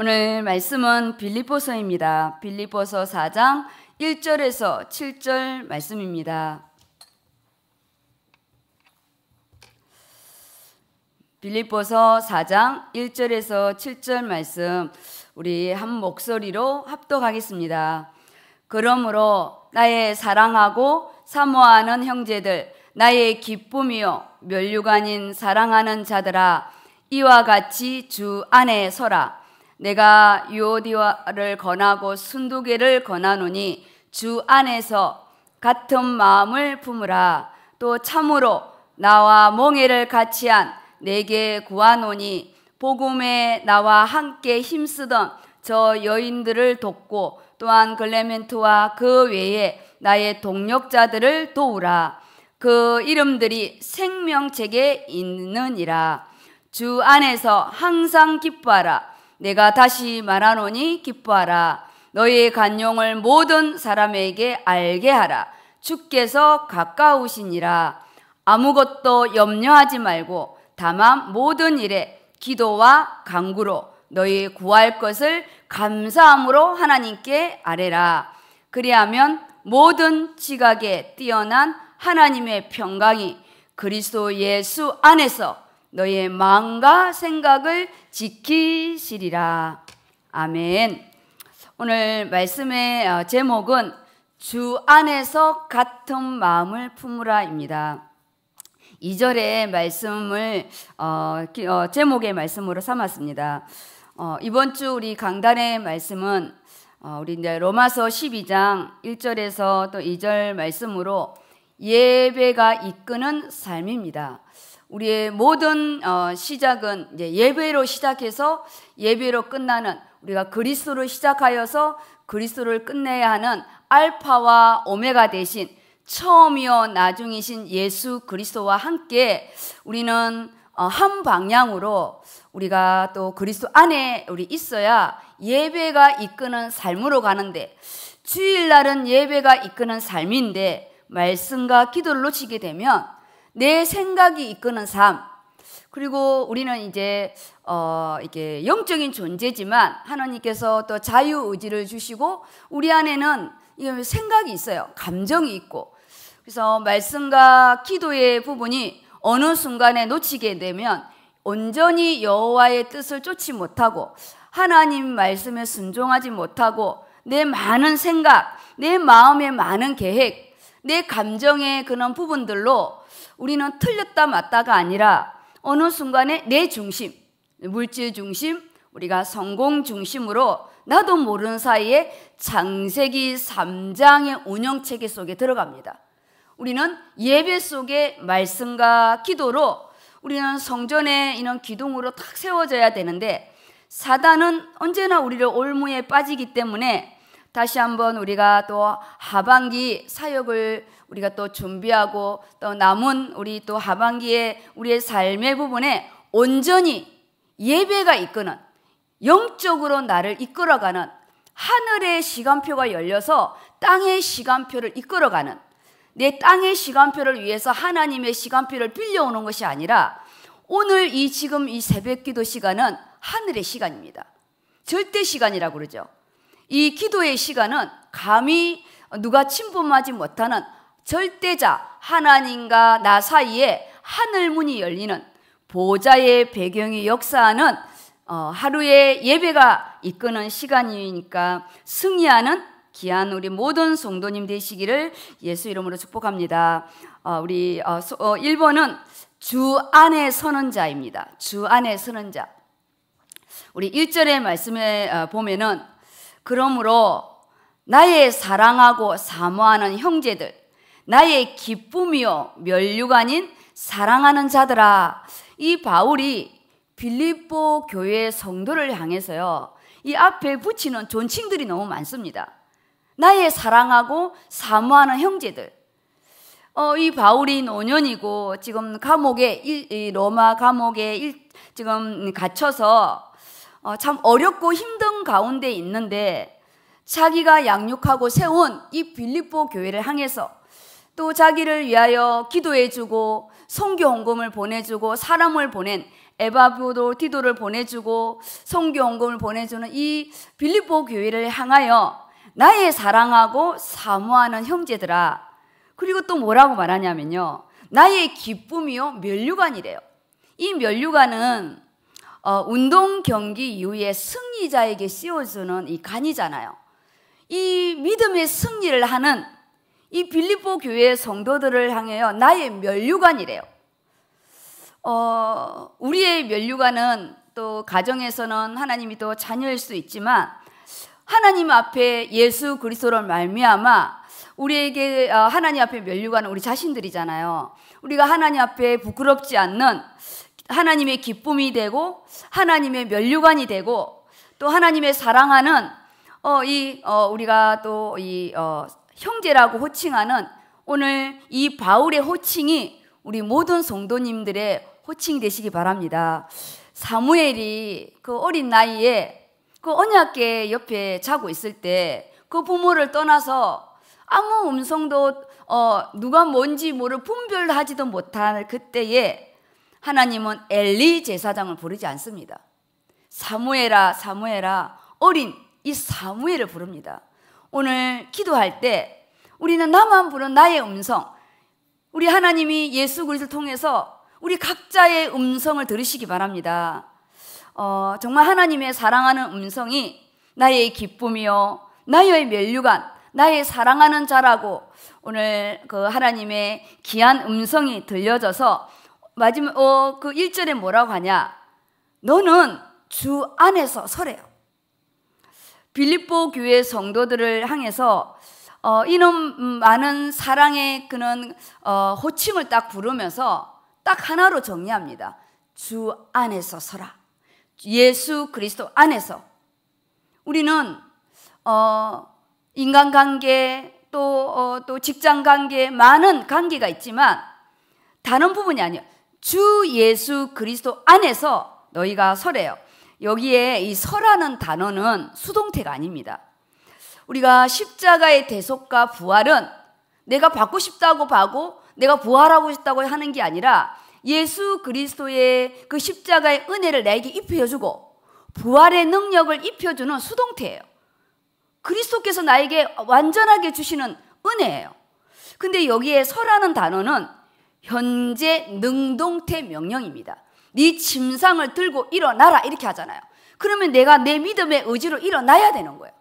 오늘 말씀은 빌립보서입니다. 빌립보서 4장 1절에서 7절 말씀입니다. 빌립보서 4장 1절에서 7절 말씀 우리 한 목소리로 합독하겠습니다. 그러므로 나의 사랑하고 사모하는 형제들 나의 기쁨이요 면류관인 사랑하는 자들아 이와 같이 주 안에 서라 내가 유오디아를 권하고 순두계를 권하노니 주 안에서 같은 마음을 품으라. 또 참으로 나와 몽해를 같이한 내게 구하노니 복음에 나와 함께 힘쓰던 저 여인들을 돕고 또한 글레멘트와 그 외에 나의 동력자들을 도우라. 그 이름들이 생명책에 있느니라. 주 안에서 항상 기뻐하라. 내가 다시 말하노니 기뻐하라. 너희의 간용을 모든 사람에게 알게 하라. 주께서 가까우시니라. 아무것도 염려하지 말고 다만 모든 일에 기도와 간구로 너희 구할 것을 감사함으로 하나님께 아뢰라. 그리하면 모든 지각에 뛰어난 하나님의 평강이 그리스도 예수 안에서 너희의 마음과 생각을 지키시리라. 아멘. 오늘 말씀의 어, 제목은 주 안에서 같은 마음을 품으라입니다. 2절의 말씀을 어, 어, 제목의 말씀으로 삼았습니다. 어, 이번 주 우리 강단의 말씀은 어, 우리 이제 로마서 12장 1절에서 또 2절 말씀으로 예배가 이끄는 삶입니다. 우리의 모든 어, 시작은 예배로 시작해서 예배로 끝나는 우리가 그리스도를 시작하여서 그리스도를 끝내야 하는 알파와 오메가 대신 처음이요 나중이신 예수 그리스도와 함께 우리는 어, 한 방향으로 우리가 또 그리스도 안에 우리 있어야 예배가 이끄는 삶으로 가는데 주일날은 예배가 이끄는 삶인데 말씀과 기도를 놓치게 되면 내 생각이 이끄는 삶. 그리고 우리는 이제 어 이게 영적인 존재지만 하나님께서 또 자유 의지를 주시고 우리 안에는 이게 생각이 있어요. 감정이 있고. 그래서 말씀과 기도의 부분이 어느 순간에 놓치게 되면 온전히 여호와의 뜻을 쫓지 못하고 하나님 말씀에 순종하지 못하고 내 많은 생각, 내 마음의 많은 계획, 내 감정의 그런 부분들로 우리는 틀렸다 맞다가 아니라 어느 순간에 내 중심, 물질 중심, 우리가 성공 중심으로 나도 모르는 사이에 장세기 3장의 운영체계 속에 들어갑니다. 우리는 예배 속의 말씀과 기도로 우리는 성전에 이런 기둥으로 탁 세워져야 되는데 사단은 언제나 우리를 올무에 빠지기 때문에 다시 한번 우리가 또 하반기 사역을 우리가 또 준비하고 또 남은 우리 또 하반기에 우리의 삶의 부분에 온전히 예배가 이끄는 영적으로 나를 이끌어가는 하늘의 시간표가 열려서 땅의 시간표를 이끌어가는 내 땅의 시간표를 위해서 하나님의 시간표를 빌려오는 것이 아니라 오늘 이 지금 이 새벽 기도 시간은 하늘의 시간입니다. 절대 시간이라고 그러죠. 이 기도의 시간은 감히 누가 침범하지 못하는 절대자 하나님과 나 사이에 하늘 문이 열리는 보좌의 배경이 역사하는 어, 하루의 예배가 이끄는 시간이니까 승리하는 귀한 우리 모든 성도님 되시기를 예수 이름으로 축복합니다. 어, 우리 어, 소, 어, 1번은 주 안에 서는 자입니다. 주 안에 서는 자. 우리 1절의 말씀에 어, 보면은 그러므로 나의 사랑하고 사모하는 형제들 나의 기쁨이요 면류가 아닌 사랑하는 자들아 이 바울이 빌립보 교회 성도를 향해서요 이 앞에 붙이는 존칭들이 너무 많습니다. 나의 사랑하고 사모하는 형제들. 어, 이 바울이 노년이고 지금 감옥에 일, 로마 감옥에 일, 지금 갇혀서 어, 참 어렵고 힘든 가운데 있는데 자기가 양육하고 세운 이 빌립보 교회를 향해서 또 자기를 위하여 기도해주고 성교 헌금을 보내주고 사람을 보낸 에바브도 디도를 보내주고 성교 헌금을 보내주는 이 빌립보 교회를 향하여 나의 사랑하고 사모하는 형제들아 그리고 또 뭐라고 말하냐면요 나의 기쁨이요 면류관이래요 이 면류관은 어, 운동 경기 이후에 승리자에게 씌워주는 이 간이잖아요 이 믿음의 승리를 하는 이 빌립보 교회 의 성도들을 향해여 나의 멸류관이래요. 어, 우리의 멸류관은 또 가정에서는 하나님이 또 자녀일 수 있지만 하나님 앞에 예수 그리스도를 말미암아 우리에게 어, 하나님 앞에 멸류관은 우리 자신들이잖아요. 우리가 하나님 앞에 부끄럽지 않는 하나님의 기쁨이 되고 하나님의 멸류관이 되고 또 하나님의 사랑하는 어, 이, 어, 우리가 또 이, 어, 형제라고 호칭하는 오늘 이 바울의 호칭이 우리 모든 성도님들의 호칭이 되시기 바랍니다. 사무엘이 그 어린 나이에 그 언약계 옆에 자고 있을 때 그 부모를 떠나서 아무 음성도 어, 누가 뭔지 모를 분별하지도 못한 그때에 하나님은 엘리 제사장을 부르지 않습니다. 사무엘아 사무엘아 어린 이 사무엘을 부릅니다. 오늘 기도할 때 우리는 나만 부른 나의 음성, 우리 하나님이 예수 그리스도를 통해서 우리 각자의 음성을 들으시기 바랍니다. 어, 정말 하나님의 사랑하는 음성이 나의 기쁨이요, 나의 면류관, 나의 사랑하는 자라고 오늘 그 하나님의 귀한 음성이 들려져서 마지막 어, 그 1절에 뭐라고 하냐? 너는 주 안에서 서래요. 빌립보 교회 성도들을 향해서 어, 이놈 많은 사랑의 그는 어, 호칭을 딱 부르면서 딱 하나로 정리합니다. 주 안에서 서라. 예수 그리스도 안에서 우리는 어, 인간관계 또, 어, 또 직장관계 많은 관계가 있지만 다른 부분이 아니에요. 주 예수 그리스도 안에서 너희가 서래요. 여기에 이 서라는 단어는 수동태가 아닙니다. 우리가 십자가의 대속과 부활은 내가 받고 싶다고 받고 내가 부활하고 싶다고 하는 게 아니라 예수 그리스도의 그 십자가의 은혜를 나게 입혀주고 부활의 능력을 입혀주는 수동태예요. 그리스도께서 나에게 완전하게 주시는 은혜예요. 근데 여기에 서라는 단어는 현재 능동태 명령입니다. 네 침상을 들고 일어나라 이렇게 하잖아요. 그러면 내가 내 믿음의 의지로 일어나야 되는 거예요.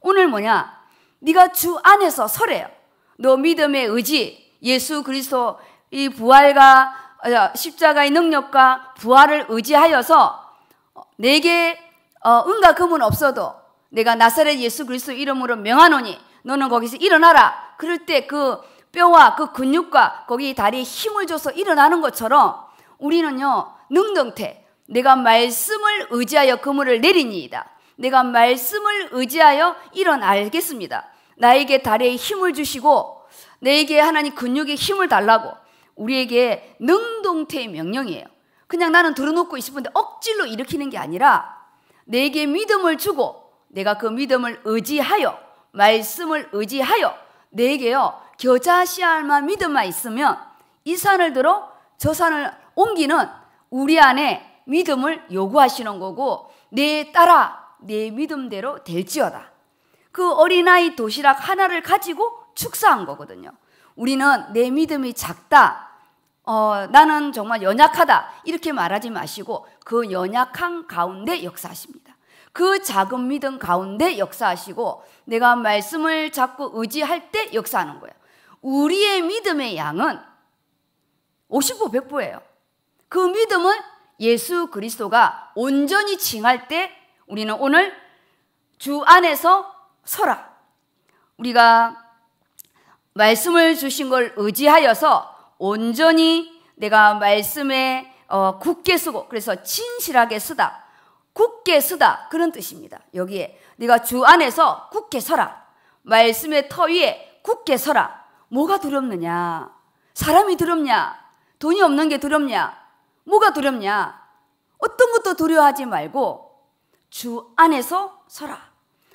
오늘 뭐냐? 네가 주 안에서 서래요. 너 믿음의 의지, 예수 그리스도 이 부활과 어, 십자가의 능력과 부활을 의지하여서 내게 응가 어, 금은 없어도 내가 나사렛 예수 그리스도 이름으로 명하노니 너는 거기서 일어나라. 그럴 때 그 뼈와 그 근육과 거기 다리에 힘을 줘서 일어나는 것처럼 우리는요 능동태. 내가 말씀을 의지하여 그물을 내리니이다. 내가 말씀을 의지하여 일어나겠습니다. 나에게 다리에 힘을 주시고 내게 하나님 근육에 힘을 달라고 우리에게 능동태의 명령이에요. 그냥 나는 들어놓고 싶은데 억지로 일으키는 게 아니라 내게 믿음을 주고 내가 그 믿음을 의지하여 말씀을 의지하여 내게요 겨자씨알만 믿음만 있으면 이 산을 들어 저 산을 옮기는 우리 안에 믿음을 요구하시는 거고 내 따라 내 믿음대로 될지어다. 그 어린아이 도시락 하나를 가지고 축사한 거거든요. 우리는 내 믿음이 작다. 어, 나는 정말 연약하다. 이렇게 말하지 마시고 그 연약한 가운데 역사하십니다. 그 작은 믿음 가운데 역사하시고 내가 말씀을 자꾸 의지할 때 역사하는 거예요. 우리의 믿음의 양은 5 0 1 0 0예요 그 믿음을 예수 그리스도가 온전히 칭할 때 우리는 오늘 주 안에서 서라. 우리가 말씀을 주신 걸 의지하여서 온전히 내가 말씀에 어, 굳게 쓰고 그래서 진실하게 쓰다. 굳게 쓰다 그런 뜻입니다. 여기에 네가 주 안에서 굳게 서라. 말씀의 터 위에 굳게 서라. 뭐가 두렵느냐? 사람이 두렵냐? 돈이 없는 게 두렵냐? 뭐가 두렵냐? 어떤 것도 두려워하지 말고 주 안에서 서라.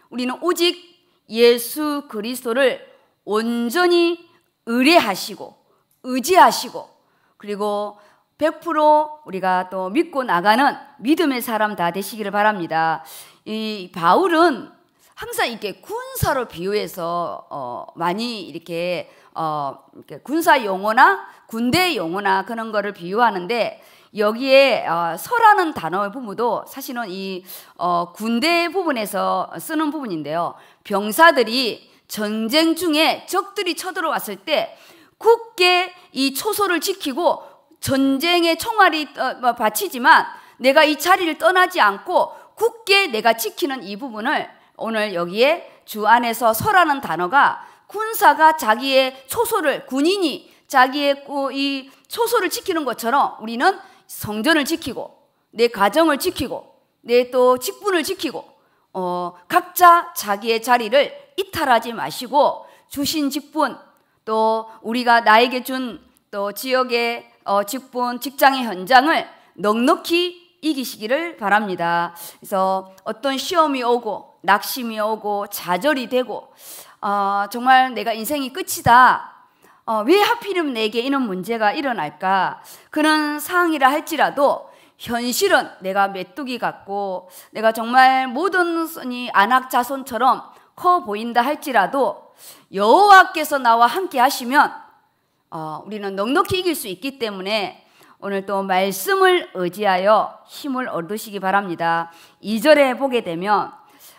우리는 오직 예수 그리스도를 온전히 의뢰하시고 의지하시고 그리고 100% 우리가 또 믿고 나가는 믿음의 사람 다 되시기를 바랍니다. 이 바울은 항상 이렇게 군사로 비유해서 어 많이 이렇게 어 군사 용어나 군대 용어나 그런 거를 비유하는데 여기에 어, 서라는 단어의 부분도 사실은 이 어, 군대 부분에서 쓰는 부분인데요. 병사들이 전쟁 중에 적들이 쳐들어왔을 때 굳게 이 초소를 지키고 전쟁의 총알이 어, 뭐 바치지만 내가 이 자리를 떠나지 않고 굳게 내가 지키는 이 부분을 오늘 여기에 주 안에서 서라는 단어가 군사가 자기의 초소를 군인이 자기의 이 초소를 지키는 것처럼 우리는 성전을 지키고 내 가정을 지키고 내 또 직분을 지키고 어, 각자 자기의 자리를 이탈하지 마시고 주신 직분 또 우리가 나에게 준 또 지역의 어, 직분 직장의 현장을 넉넉히 이기시기를 바랍니다. 그래서 어떤 시험이 오고 낙심이 오고 좌절이 되고 어, 정말 내가 인생이 끝이다 어, 왜 하필이면 내게 이런 문제가 일어날까? 그런 상황이라 할지라도 현실은 내가 메뚜기 같고 내가 정말 모든 손이 안악자손처럼 커 보인다 할지라도 여호와께서 나와 함께 하시면 어, 우리는 넉넉히 이길 수 있기 때문에 오늘 또 말씀을 의지하여 힘을 얻으시기 바랍니다. 2절에 보게 되면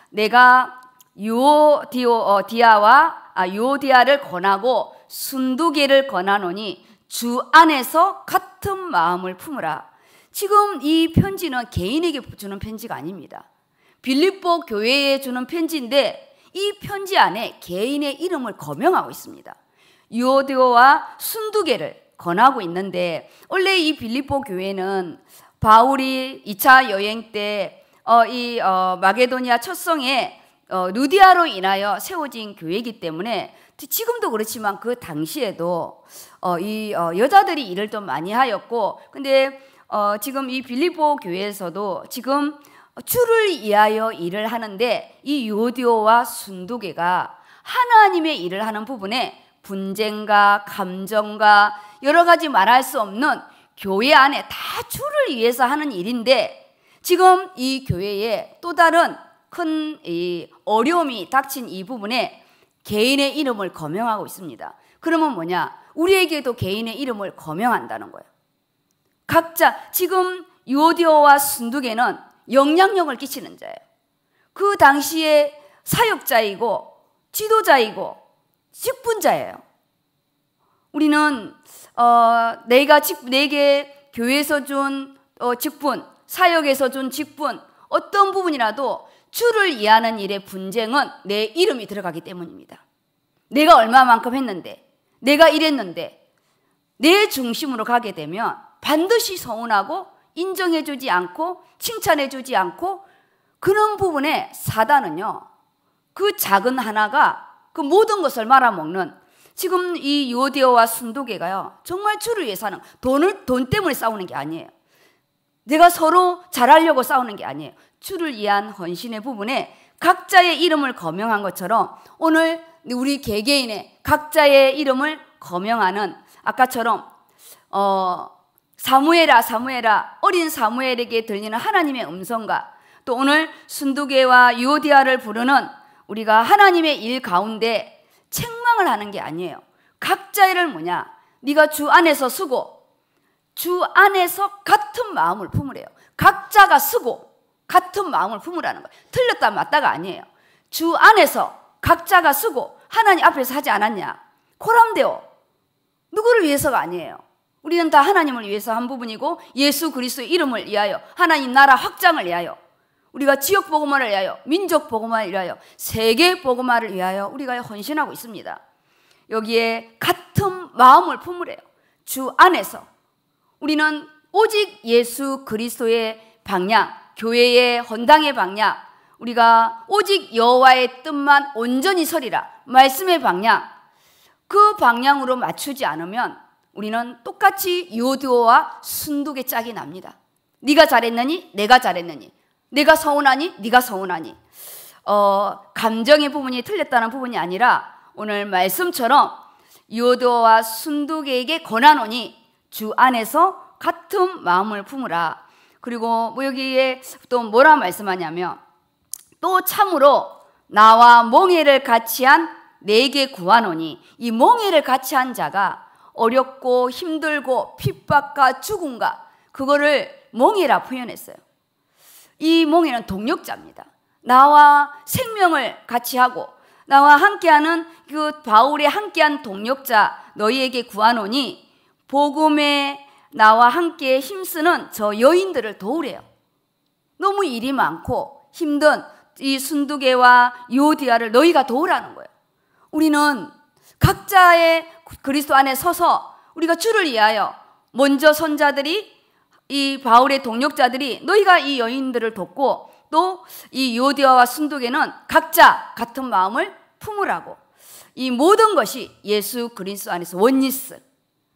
내가 유디오 어, 디아와 아, 유디아를 권하고 순두개를 권하노니 주 안에서 같은 마음을 품으라. 지금 이 편지는 개인에게 주는 편지가 아닙니다. 빌립보 교회에 주는 편지인데 이 편지 안에 개인의 이름을 거명하고 있습니다. 유오디오와 순두계를 권하고 있는데 원래 이 빌립보 교회는 바울이 2차 여행 때이 어, 어, 마게도니아 첫성에 어, 루디아로 인하여 세워진 교회이기 때문에 지금도 그렇지만 그 당시에도 어, 이 어, 여자들이 일을 좀 많이 하였고 근데 어, 지금 이 빌리보 교회에서도 지금 주를 위하여 일을 하는데 이 요디오와 순두개가 하나님의 일을 하는 부분에 분쟁과 감정과 여러 가지 말할 수 없는 교회 안에 다 주를 위해서 하는 일인데 지금 이 교회에 또 다른 큰 어려움이 닥친 이 부분에 개인의 이름을 거명하고 있습니다. 그러면 뭐냐? 우리에게도 개인의 이름을 거명한다는 거예요. 각자 지금 요디오와 순두개는 영향력을 끼치는 자예요. 그 당시에 사역자이고 지도자이고 직분자예요. 우리는 어, 내가 직, 내게 교회에서 준 어, 직분, 사역에서 준 직분 어떤 부분이라도 주를 이해하는 일의 분쟁은 내 이름이 들어가기 때문입니다. 내가 얼마만큼 했는데, 내가 이랬는데, 내 중심으로 가게 되면 반드시 서운하고 인정해주지 않고 칭찬해주지 않고 그런 부분에 사단은요, 그 작은 하나가 그 모든 것을 말아먹는 지금 이 요디오와 순도계가요, 정말 주를 위해 사는 돈을, 돈 때문에 싸우는 게 아니에요. 내가 서로 잘하려고 싸우는 게 아니에요. 주를 위한 헌신의 부분에 각자의 이름을 거명한 것처럼 오늘 우리 개개인의 각자의 이름을 거명하는 아까처럼 어, 사무엘아 사무엘아 어린 사무엘에게 들리는 하나님의 음성과 또 오늘 순두개와 유오디아를 부르는 우리가 하나님의 일 가운데 책망을 하는 게 아니에요. 각자의 를 뭐냐? 네가 주 안에서 쓰고 주 안에서 같은 마음을 품으래요. 각자가 쓰고 같은 마음을 품으라는 거예요. 틀렸다 맞다가 아니에요. 주 안에서 각자가 쓰고 하나님 앞에서 하지 않았냐? 코람데오. 누구를 위해서가 아니에요. 우리는 다 하나님을 위해서 한 부분이고 예수 그리스도 이름을 위하여 하나님 나라 확장을 위하여 우리가 지역 복음화를 위하여 민족 복음화를 위하여 세계 복음화를 위하여 우리가 헌신하고 있습니다. 여기에 같은 마음을 품으래요. 주 안에서 우리는 오직 예수 그리스도의 방향 교회의 헌당의 방향, 우리가 오직 여호와의 뜻만 온전히 서리라 말씀의 방향, 그 방향으로 맞추지 않으면 우리는 똑같이 요드어와순두의 짝이 납니다. 네가 잘했느니 내가 잘했느니 내가 서운하니 네가 서운하니 어, 감정의 부분이 틀렸다는 부분이 아니라 오늘 말씀처럼 요도와 드 순독에게 두 권하노니 주 안에서 같은 마음을 품으라 그리고 뭐 여기에 또 뭐라 말씀하냐면 또 참으로 나와 몽해를 같이 한 네개 구하노니 이 몽해를 같이 한 자가 어렵고 힘들고 핍박과 죽음과 그거를 몽해라 표현했어요. 이 몽해는 동력자입니다. 나와 생명을 같이 하고 나와 함께하는 그 바울의 함께한 동력자 너희에게 구하노니 복음의 나와 함께 힘쓰는 저 여인들을 도우래요. 너무 일이 많고 힘든 이 순두개와 요디아를 너희가 도우라는 거예요. 우리는 각자의 그리스도 안에 서서 우리가 주를 위하여 먼저 선자들이 이 바울의 동력자들이 너희가 이 여인들을 돕고 또 이 요디아와 순두개는 각자 같은 마음을 품으라고 이 모든 것이 예수 그리스도 안에서 원리스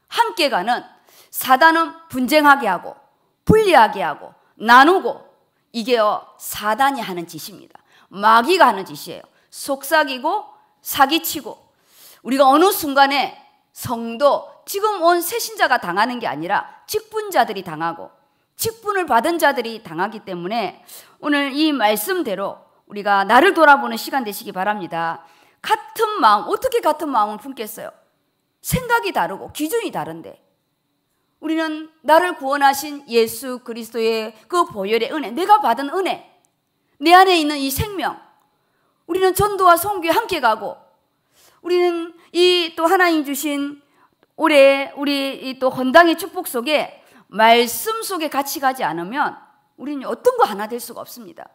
함께 가는 사단은 분쟁하게 하고 분리하게 하고 나누고 이게요 사단이 하는 짓입니다. 마귀가 하는 짓이에요. 속삭이고 사기치고 우리가 어느 순간에 성도 지금 온 새신자가 당하는 게 아니라 직분자들이 당하고 직분을 받은 자들이 당하기 때문에 오늘 이 말씀대로 우리가 나를 돌아보는 시간 되시기 바랍니다. 같은 마음 어떻게 같은 마음을 품겠어요? 생각이 다르고 기준이 다른데 우리는 나를 구원하신 예수 그리스도의 그 보혈의 은혜, 내가 받은 은혜, 내 안에 있는 이 생명, 우리는 전도와 성교에 함께 가고, 우리는 이 또 하나님 주신 올해 우리 또헌당의 축복 속에 말씀 속에 같이 가지 않으면 우리는 어떤 거 하나 될 수가 없습니다.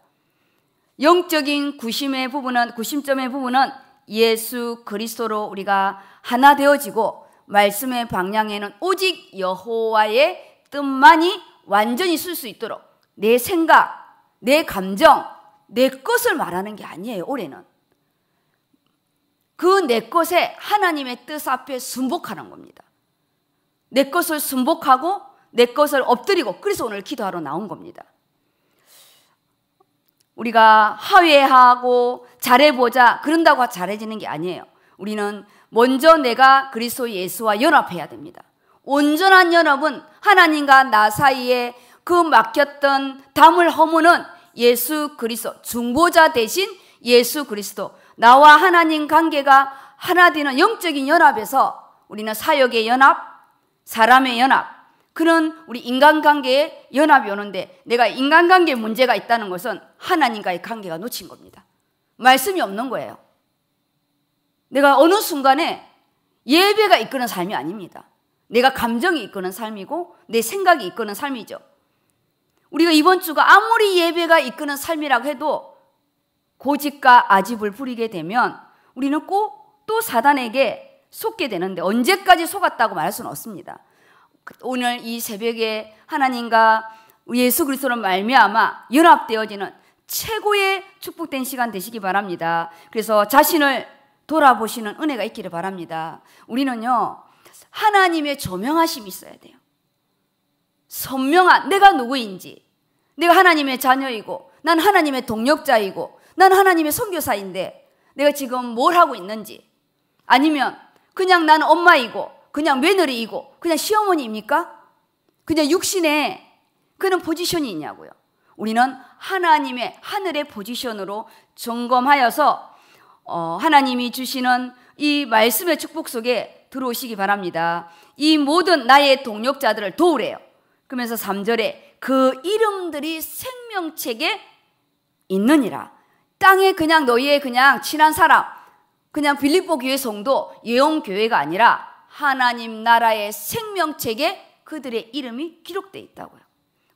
영적인 구심의 부분은 구심점의 부분은 예수 그리스도로 우리가 하나 되어지고 말씀의 방향에는 오직 여호와의 뜻만이 완전히 쓸 수 있도록 내 생각, 내 감정, 내 것을 말하는 게 아니에요. 올해는 그 내 것에 하나님의 뜻 앞에 순복하는 겁니다. 내 것을 순복하고 내 것을 엎드리고 그래서 오늘 기도하러 나온 겁니다. 우리가 하회하고 잘해보자 그런다고 잘해지는 게 아니에요. 우리는 먼저 내가 그리스도 예수와 연합해야 됩니다. 온전한 연합은 하나님과 나 사이에 그 맡겼던 담을 허무는 예수 그리스도 중보자 대신 예수 그리스도 나와 하나님 관계가 하나 되는 영적인 연합에서 우리는 사역의 연합, 사람의 연합, 그런 우리 인간관계의 연합이 오는데 내가 인간관계에 문제가 있다는 것은 하나님과의 관계가 놓친 겁니다. 말씀이 없는 거예요. 내가 어느 순간에 예배가 이끄는 삶이 아닙니다. 내가 감정이 이끄는 삶이고 내 생각이 이끄는 삶이죠. 우리가 이번 주가 아무리 예배가 이끄는 삶이라고 해도 고집과 아집을 부리게 되면 우리는 꼭 또 사단에게 속게 되는데 언제까지 속았다고 말할 수는 없습니다. 오늘 이 새벽에 하나님과 예수 그리스도로 말미암아 연합되어지는 최고의 축복된 시간 되시기 바랍니다. 그래서 자신을 돌아보시는 은혜가 있기를 바랍니다. 우리는요, 하나님의 조명하심이 있어야 돼요. 선명한 내가 누구인지, 내가 하나님의 자녀이고, 난 하나님의 동력자이고, 난 하나님의 선교사인데, 내가 지금 뭘 하고 있는지, 아니면 그냥 나 엄마이고, 그냥 며느리이고, 그냥 시어머니입니까? 그냥 육신의 그런 포지션이 있냐고요. 우리는 하나님의 하늘의 포지션으로 점검하여서 어, 하나님이 주시는 이 말씀의 축복 속에 들어오시기 바랍니다. 이 모든 나의 동력자들을 도우래요. 그러면서 3절에 그 이름들이 생명책에 있느니라. 땅에 그냥 너희의 그냥 친한 사람, 그냥 빌립보 교회 성도, 예언 교회가 아니라 하나님 나라의 생명책에 그들의 이름이 기록되어 있다고요.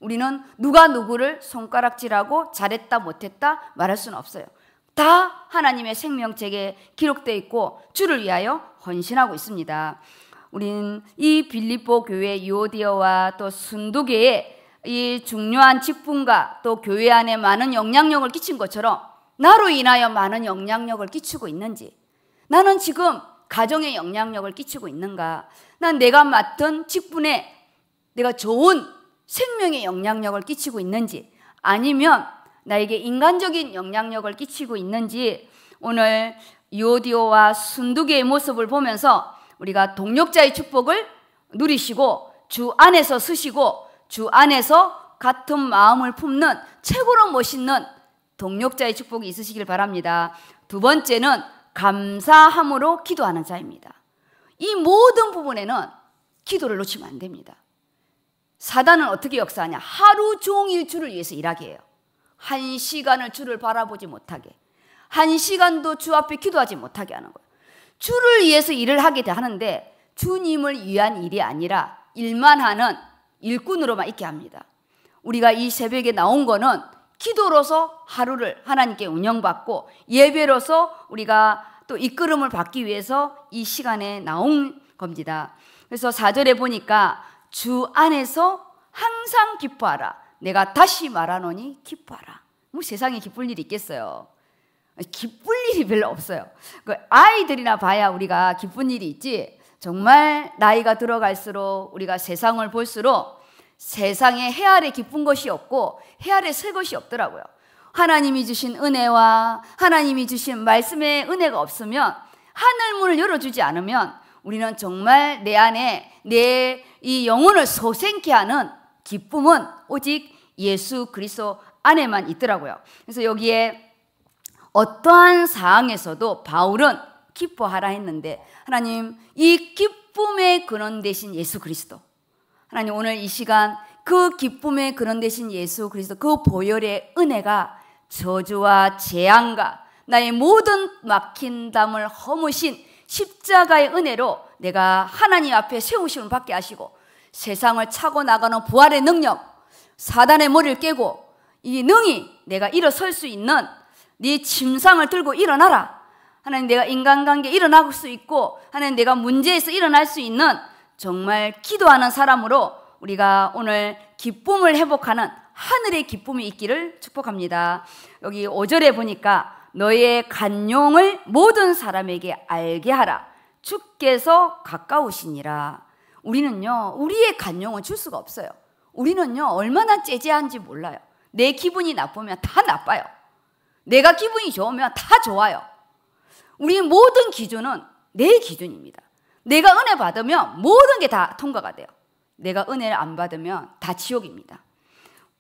우리는 누가 누구를 손가락질하고 잘했다 못했다 말할 수는 없어요. 다 하나님의 생명책에 기록되어 있고 주를 위하여 헌신하고 있습니다. 우린 이 빌립보 교회 요디어와 또 순두계의 이 중요한 직분과 또 교회 안에 많은 영향력을 끼친 것처럼 나로 인하여 많은 영향력을 끼치고 있는지 나는 지금 가정에 영향력을 끼치고 있는가 난 내가 맡은 직분에 내가 좋은 생명의 영향력을 끼치고 있는지 아니면 나에게 인간적인 영향력을 끼치고 있는지 오늘 요디오와 순두개의 모습을 보면서 우리가 동력자의 축복을 누리시고 주 안에서 쓰시고 주 안에서 같은 마음을 품는 최고로 멋있는 동력자의 축복이 있으시길 바랍니다. 두 번째는 감사함으로 기도하는 자입니다. 이 모든 부분에는 기도를 놓치면 안 됩니다. 사단은 어떻게 역사하냐? 하루 종일 주를 위해서 일하게 해요. 한 시간을 주를 바라보지 못하게 한 시간도 주 앞에 기도하지 못하게 하는 거예요. 주를 위해서 일을 하게 하는데 주님을 위한 일이 아니라 일만 하는 일꾼으로만 있게 합니다. 우리가 이 새벽에 나온 거는 기도로서 하루를 하나님께 운영받고 예배로서 우리가 또 이끌음을 받기 위해서 이 시간에 나온 겁니다. 그래서 4절에 보니까 주 안에서 항상 기뻐하라. 내가 다시 말하노니 기뻐하라. 뭐 세상에 기쁠 일이 있겠어요. 기쁠 일이 별로 없어요. 그 아이들이나 봐야 우리가 기쁜 일이 있지. 정말 나이가 들어갈수록 우리가 세상을 볼수록 세상에 해 아래 기쁜 것이 없고 해 아래 새 것이 없더라고요. 하나님이 주신 은혜와 하나님이 주신 말씀의 은혜가 없으면 하늘문을 열어주지 않으면 우리는 정말 내 안에 내 이 영혼을 소생케 하는 기쁨은 오직 예수 그리스도 안에만 있더라고요. 그래서 여기에 어떠한 상황에서도 바울은 기뻐하라 했는데 하나님 이 기쁨의 근원 대신 예수 그리스도 하나님 오늘 이 시간 그 기쁨의 근원 대신 예수 그리스도 그 보혈의 은혜가 저주와 재앙과 나의 모든 막힌 담을 허무신 십자가의 은혜로 내가 하나님 앞에 세우심을 받게 하시고 세상을 차고 나가는 부활의 능력, 사단의 머리를 깨고 이 능이 내가 일어설 수 있는 네 침상을 들고 일어나라. 하나님 내가 인간관계 일어날 수 있고 하나님 내가 문제에서 일어날 수 있는 정말 기도하는 사람으로 우리가 오늘 기쁨을 회복하는 하늘의 기쁨이 있기를 축복합니다. 여기 5절에 보니까 너의 간용을 모든 사람에게 알게 하라. 주께서 가까우시니라. 우리는요, 우리의 간용은 줄 수가 없어요. 우리는요, 얼마나 째재한지 몰라요. 내 기분이 나쁘면 다 나빠요. 내가 기분이 좋으면 다 좋아요. 우리 모든 기준은 내 기준입니다. 내가 은혜 받으면 모든 게 다 통과가 돼요. 내가 은혜를 안 받으면 다 지옥입니다.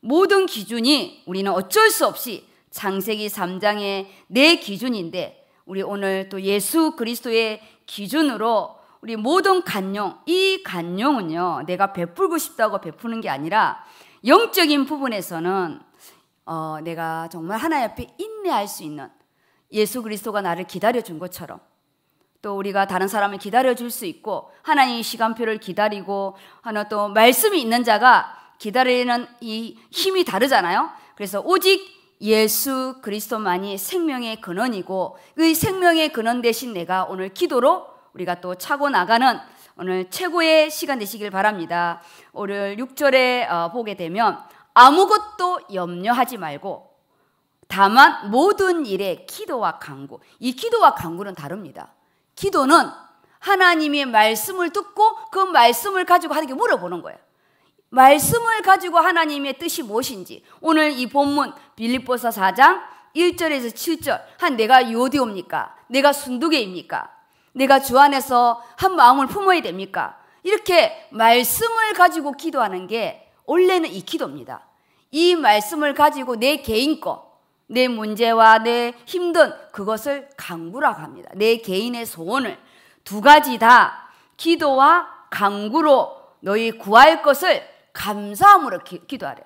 모든 기준이 우리는 어쩔 수 없이 장세기 3장의 내 기준인데 우리 오늘 또 예수 그리스도의 기준으로 우리 모든 간용, 이 간용은요, 내가 베풀고 싶다고 베푸는 게 아니라 영적인 부분에서는 어, 내가 정말 하나 옆에 인내할 수 있는 예수 그리스도가 나를 기다려준 것처럼 또 우리가 다른 사람을 기다려줄 수 있고 하나님의 시간표를 기다리고 하나 또 말씀이 있는 자가 기다리는 이 힘이 다르잖아요. 그래서 오직 예수 그리스도만이 생명의 근원이고 그 생명의 근원 대신 내가 오늘 기도로 우리가 또 차고 나가는 오늘 최고의 시간 되시길 바랍니다. 오늘 6절에 어, 보게 되면 아무것도 염려하지 말고 다만 모든 일에 기도와 간구. 이 기도와 간구는 다릅니다. 기도는 하나님의 말씀을 듣고 그 말씀을 가지고 하나님께 물어보는 거예요. 말씀을 가지고 하나님의 뜻이 무엇인지 오늘 이 본문 빌립보서 4장 1절에서 7절 한 내가 요디옵니까? 내가 순두개입니까? 내가 주 안에서 한 마음을 품어야 됩니까? 이렇게 말씀을 가지고 기도하는 게 원래는 이 기도입니다. 이 말씀을 가지고 내 개인 거, 내 문제와 내 힘든 그것을 강구라고 합니다. 내 개인의 소원을 두 가지 다 기도와 강구로 너희 구할 것을 감사함으로 기, 도하래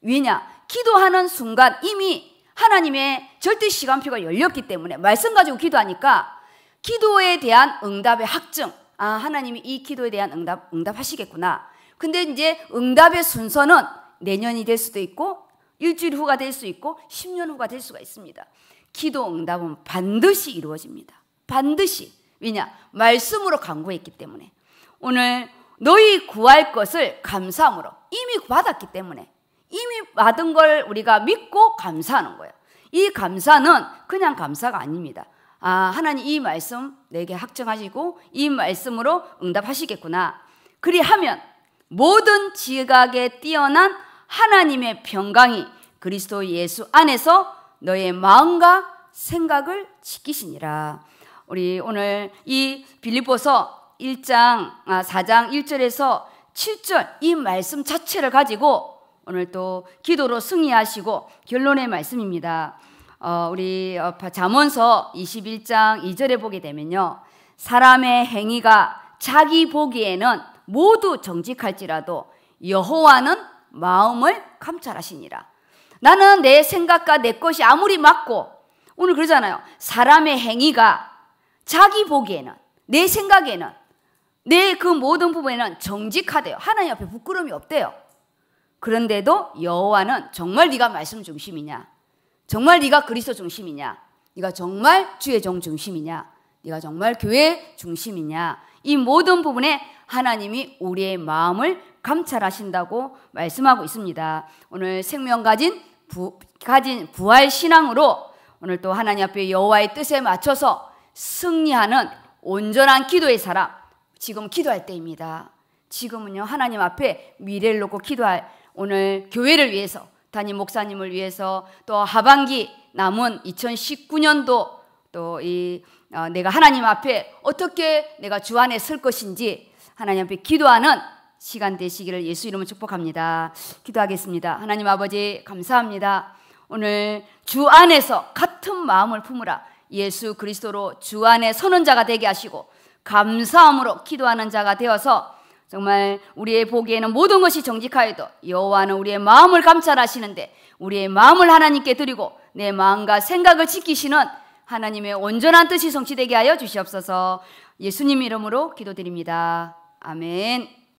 왜냐? 기도하는 순간 이미 하나님의 절대 시간표가 열렸기 때문에 말씀 가지고 기도하니까 기도에 대한 응답의 확증. 아, 하나님이 이 기도에 대한 응답, 응답하시겠구나. 근데 이제 응답의 순서는 내년이 될 수도 있고, 일주일 후가 될 수 있고, 10년 후가 될 수가 있습니다. 기도 응답은 반드시 이루어집니다. 반드시. 왜냐? 말씀으로 강구했기 때문에. 오늘 너희 구할 것을 감사함으로 이미 받았기 때문에 이미 받은 걸 우리가 믿고 감사하는 거예요. 이 감사는 그냥 감사가 아닙니다. 아, 하나님 이 말씀 내게 확정하시고 이 말씀으로 응답하시겠구나. 그리하면 모든 지각에 뛰어난 하나님의 평강이 그리스도 예수 안에서 너의 마음과 생각을 지키시니라. 우리 오늘 이 빌립보서 1장 4장 아, 1절에서 7절 이 말씀 자체를 가지고 오늘 또 기도로 승리하시고 결론의 말씀입니다. 어, 우리 어, 잠언서 21장 2절에 보게 되면요. 사람의 행위가 자기 보기에는 모두 정직할지라도 여호와는 마음을 감찰하시니라. 나는 내 생각과 내 것이 아무리 맞고 오늘 그러잖아요. 사람의 행위가 자기 보기에는 내 생각에는 내 그 모든 부분에는 정직하대요. 하나님 옆에 부끄러움이 없대요. 그런데도 여호와는 정말 네가 말씀 중심이냐? 정말 네가 그리스도 중심이냐? 네가 정말 주의 종 중심이냐? 네가 정말 교회 중심이냐? 이 모든 부분에 하나님이 우리의 마음을 감찰하신다고 말씀하고 있습니다. 오늘 생명 가진 부, 가진 부활 신앙으로 오늘 또 하나님 앞에 여호와의 뜻에 맞춰서 승리하는 온전한 기도의 사람 지금 기도할 때입니다. 지금은요 하나님 앞에 미래를 놓고 기도할 오늘 교회를 위해서 담임 목사님을 위해서 또 하반기 남은 2019년도 또이 어, 내가 하나님 앞에 어떻게 내가 주 안에 설 것인지 하나님 앞에 기도하는 시간 되시기를 예수 이름으로 축복합니다. 기도하겠습니다. 하나님 아버지 감사합니다. 오늘 주 안에서 같은 마음을 품으라 예수 그리스도로 주 안에 서는 자가 되게 하시고 감사함으로 기도하는 자가 되어서 정말 우리의 보기에는 모든 것이 정직하여도 여호와는 우리의 마음을 감찰하시는데 우리의 마음을 하나님께 드리고 내 마음과 생각을 지키시는 하나님의 온전한 뜻이 성취되게 하여 주시옵소서. 예수님 이름으로 기도드립니다. 아멘.